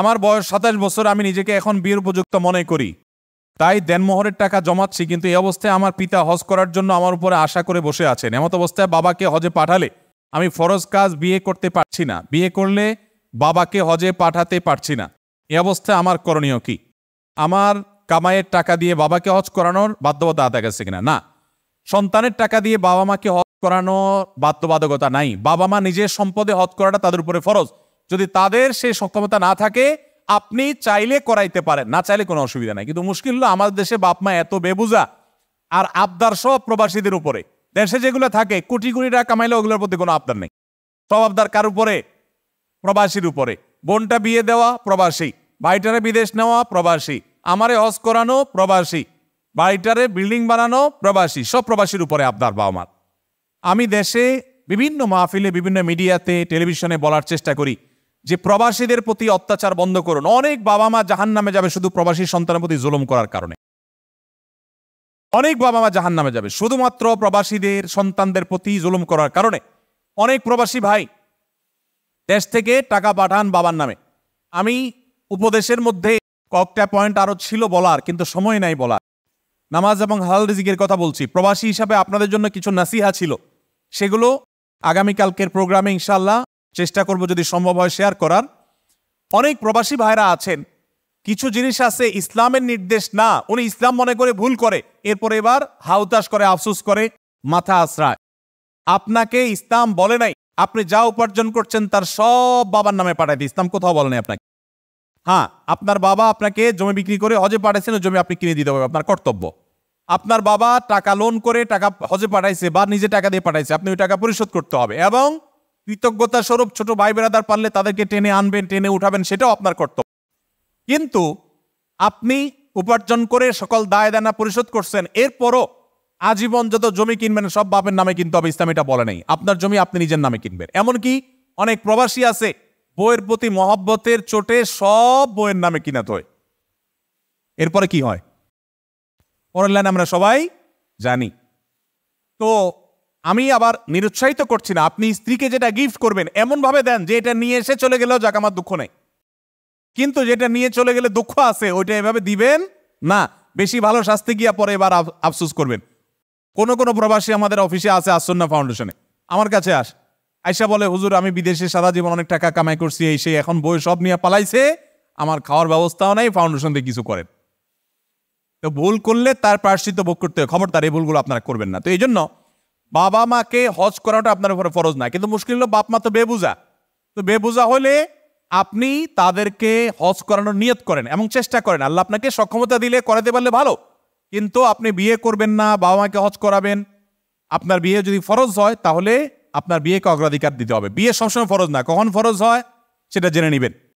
আমার বয়স সাতাশ বছর আমি নিজেকে এখন বিয়ের উপযুক্ত মনে করি তাই দেনমোহরের টাকা জমাচ্ছি কিন্তু এই অবস্থায় আমার পিতা হজ করার জন্য আমার উপরে আশা করে বসে আছেন এমত অবস্থায় বাবাকে হজে পাঠালে আমি ফরজ কাজ বিয়ে করতে পারছি না বিয়ে করলে বাবাকে হজে পাঠাতে পারছি না এ অবস্থায় আমার করণীয় কি আমার কামাইয়ের টাকা দিয়ে বাবাকে হজ করানোর বাধ্যবাধকতা গেছে কিনা না সন্তানের টাকা দিয়ে বাবা মাকে হজ করানোর বাধ্যবাধকতা নাই বাবা মা নিজের সম্পদে হজ করাটা তাদের উপরে ফরজ যদি তাদের সেই সক্ষমতা না থাকে আপনি চাইলে করাইতে পারেন না চাইলে কোনো অসুবিধা নাই কিন্তু মুশকিল হলো আমাদের দেশে বাপ মা এত বেবুজা আর আবদার সব প্রবাসীদের উপরে দেশে যেগুলো থাকে কোটি কোটি টাকা কামাইলে ওগুলোর প্রতি কোনো আবদার নেই সব আবদার কার উপরে প্রবাসীর উপরে বোনটা বিয়ে দেওয়া প্রবাসী বাড়িটারে বিদেশ নেওয়া প্রবাসী আমারে হজ করানো প্রবাসী বাড়িটারে বিল্ডিং বানানো প্রবাসী সব প্রবাসীর উপরে আবদার বাবা মার আমি দেশে বিভিন্ন মাহফিলে বিভিন্ন মিডিয়াতে টেলিভিশনে বলার চেষ্টা করি যে প্রবাসীদের প্রতি অত্যাচার বন্ধ করুন অনেক বাবা মা জাহান নামে যাবে শুধু প্রবাসী সন্তানের প্রতি জুলুম করার কারণে অনেক বাবা মা জাহান নামে যাবে শুধুমাত্র প্রবাসীদের সন্তানদের প্রতি জুলুম করার কারণে অনেক প্রবাসী ভাই দেশ থেকে টাকা পাঠান বাবার নামে আমি উপদেশের মধ্যে কয়েকটা পয়েন্ট আরও ছিল বলার কিন্তু সময় নাই বলার নামাজ এবং হাল রিজিকের কথা বলছি প্রবাসী হিসাবে আপনাদের জন্য কিছু নাসিহা ছিল সেগুলো আগামীকালকের প্রোগ্রামে ইনশাল্লাহ চেষ্টা করব যদি সম্ভব হয় শেয়ার করার অনেক প্রবাসী ভাইরা আছেন কিছু জিনিস আছে ইসলামের নির্দেশ না উনি ইসলাম মনে করে ভুল করে এরপর এবার হাউতাস করে আফসুস করে মাথা আশ্রায় আপনাকে ইসলাম বলে নাই আপনি যা উপার্জন করছেন তার সব বাবার নামে পাঠাই ইসলাম কোথাও বলে নাই আপনাকে হ্যাঁ আপনার বাবা আপনাকে জমি বিক্রি করে হজে পাঠাইছেন জমি আপনি কিনে দিতে হবে আপনার কর্তব্য আপনার বাবা টাকা লোন করে টাকা হজে পাঠাইছে বা নিজে টাকা দিয়ে পাঠাইছে আপনি ওই টাকা পরিশোধ করতে হবে এবং কৃতজ্ঞতা স্বরূপ ছোট ভাই বেরাদার পারলে তাদেরকে টেনে আনবেন টেনে উঠাবেন সেটাও আপনার কর্তব্য কিন্তু আপনি উপার্জন করে সকল দায় দেনা পরিশোধ করছেন এরপরও আজীবন যত জমি কিনবেন সব বাপের নামে কিন্তু হবে ইসলাম এটা বলে নেই আপনার জমি আপনি নিজের নামে কিনবেন এমনকি অনেক প্রবাসী আছে বইয়ের প্রতি মহব্বতের চোটে সব বইয়ের নামে কিনা তো এরপরে কি হয় পরের লাইন আমরা সবাই জানি তো আমি আবার নিরুৎসাহিত করছি না আপনি স্ত্রীকে যেটা গিফট করবেন এমনভাবে দেন যে এটা নিয়ে এসে চলে গেলেও যাক আমার দুঃখ নেই কিন্তু যেটা নিয়ে চলে গেলে দুঃখ আছে ওইটা এভাবে দিবেন না বেশি ভালো শাস্তি গিয়া পরে এবার আফসুস করবেন কোনো কোনো প্রবাসী আমাদের অফিসে আছে আসন্না ফাউন্ডেশনে আমার কাছে আস আইসা বলে হুজুর আমি বিদেশে সারা জীবন অনেক টাকা কামাই করছি এই সেই এখন বই সব নিয়ে পালাইছে আমার খাওয়ার ব্যবস্থাও নাই ফাউন্ডেশন দিয়ে কিছু করেন তো ভুল করলে তার প্রার্থিত বোধ করতে হবে খবরদার এই ভুলগুলো আপনারা করবেন না তো এই জন্য বাবা মাকে হজ করাটা আপনার উপরে ফরজ না কিন্তু মুশকিল হলো বাপ মা তো বেবুজা তো বেবুজা হলে আপনি তাদেরকে হজ করানোর নিয়ত করেন এবং চেষ্টা করেন আল্লাহ আপনাকে সক্ষমতা দিলে করাতে পারলে ভালো কিন্তু আপনি বিয়ে করবেন না বাবা মাকে হজ করাবেন আপনার বিয়ে যদি ফরজ হয় তাহলে আপনার বিয়েকে অগ্রাধিকার দিতে হবে বিয়ে সবসময় ফরজ না কখন ফরজ হয় সেটা জেনে নেবেন